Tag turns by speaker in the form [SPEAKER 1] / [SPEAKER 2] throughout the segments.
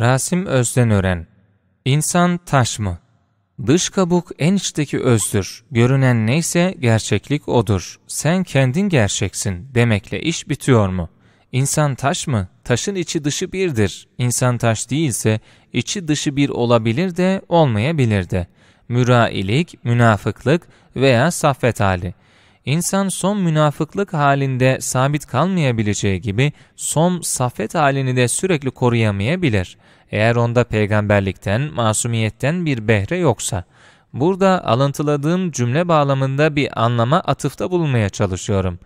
[SPEAKER 1] Rasim Özdenören İnsan taş mı? Dış kabuk en içteki özdür. Görünen neyse gerçeklik odur. Sen kendin gerçeksin demekle iş bitiyor mu? İnsan taş mı? Taşın içi dışı birdir. İnsan taş değilse içi dışı bir olabilir de olmayabilir de. Mürailik, münafıklık veya saffet hali.'' İnsan son münafıklık halinde sabit kalmayabileceği gibi son safet halini de sürekli koruyamayabilir. Eğer onda peygamberlikten, masumiyetten bir behre yoksa, Burada alıntıladığım cümle bağlamında bir anlama atıfta bulunmaya çalışıyorum.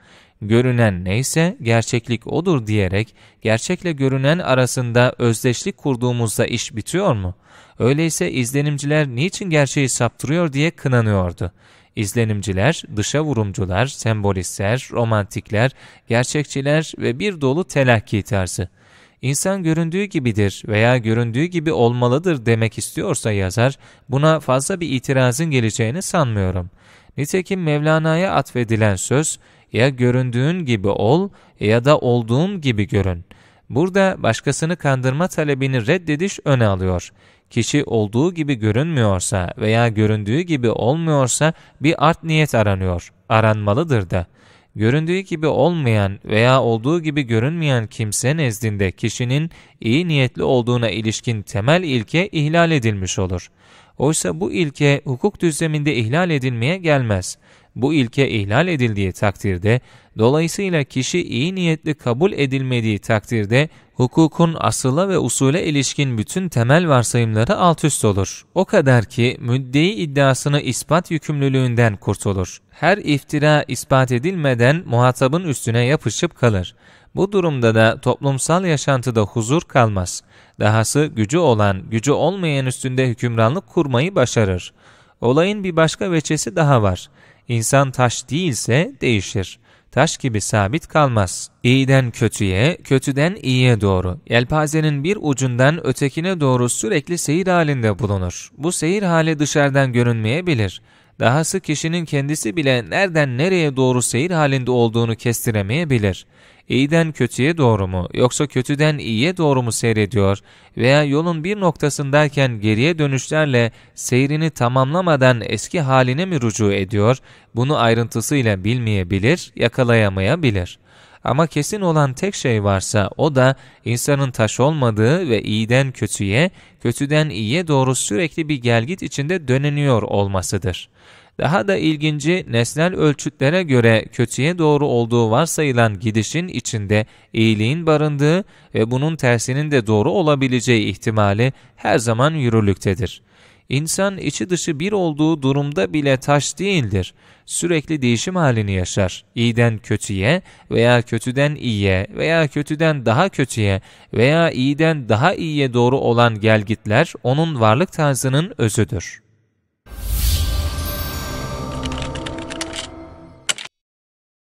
[SPEAKER 1] Görünen neyse gerçeklik odur diyerek gerçekle görünen arasında özdeşlik kurduğumuzda iş bitiyor mu? Öyleyse izlenimciler niçin gerçeği saptırıyor diye kınanıyordu. İzlenimciler, dışa vurumcular, sembolistler, romantikler, gerçekçiler ve bir dolu telakki tarzı. İnsan göründüğü gibidir veya göründüğü gibi olmalıdır demek istiyorsa yazar, buna fazla bir itirazın geleceğini sanmıyorum. Nitekim Mevlana'ya atfedilen söz, ya göründüğün gibi ol ya da olduğun gibi görün. Burada başkasını kandırma talebini reddediş öne alıyor. Kişi olduğu gibi görünmüyorsa veya göründüğü gibi olmuyorsa bir art niyet aranıyor. Aranmalıdır da göründüğü gibi olmayan veya olduğu gibi görünmeyen kimse nezdinde kişinin iyi niyetli olduğuna ilişkin temel ilke ihlal edilmiş olur. Oysa bu ilke hukuk düzleminde ihlal edilmeye gelmez. Bu ilke ihlal edildiği takdirde Dolayısıyla kişi iyi niyetli kabul edilmediği takdirde hukukun asıla ve usule ilişkin bütün temel varsayımları alt üst olur. O kadar ki müddei iddiasını ispat yükümlülüğünden kurtulur. Her iftira ispat edilmeden muhatabın üstüne yapışıp kalır. Bu durumda da toplumsal yaşantıda huzur kalmaz. Dahası gücü olan, gücü olmayan üstünde hükümranlık kurmayı başarır. Olayın bir başka veçesi daha var. İnsan taş değilse değişir.'' taş gibi sabit kalmaz. İyiden kötüye, kötüden iyiye doğru, yelpazenin bir ucundan ötekine doğru sürekli seyir halinde bulunur. Bu seyir hali dışarıdan görünmeyebilir. Dahası kişinin kendisi bile nereden nereye doğru seyir halinde olduğunu kestiremeyebilir. İyiden kötüye doğru mu yoksa kötüden iyiye doğru mu seyrediyor veya yolun bir noktasındayken geriye dönüşlerle seyrini tamamlamadan eski haline mi rücu ediyor bunu ayrıntısıyla bilmeyebilir, yakalayamayabilir.'' Ama kesin olan tek şey varsa o da insanın taş olmadığı ve iyiden kötüye, kötüden iyiye doğru sürekli bir gelgit içinde döneniyor olmasıdır. Daha da ilginci nesnel ölçütlere göre kötüye doğru olduğu varsayılan gidişin içinde iyiliğin barındığı ve bunun tersinin de doğru olabileceği ihtimali her zaman yürürlüktedir. İnsan içi dışı bir olduğu durumda bile taş değildir. Sürekli değişim halini yaşar. İyiden kötüye veya kötüden iyiye veya kötüden daha kötüye veya iyiden daha iyiye doğru olan gelgitler onun varlık tarzının özüdür.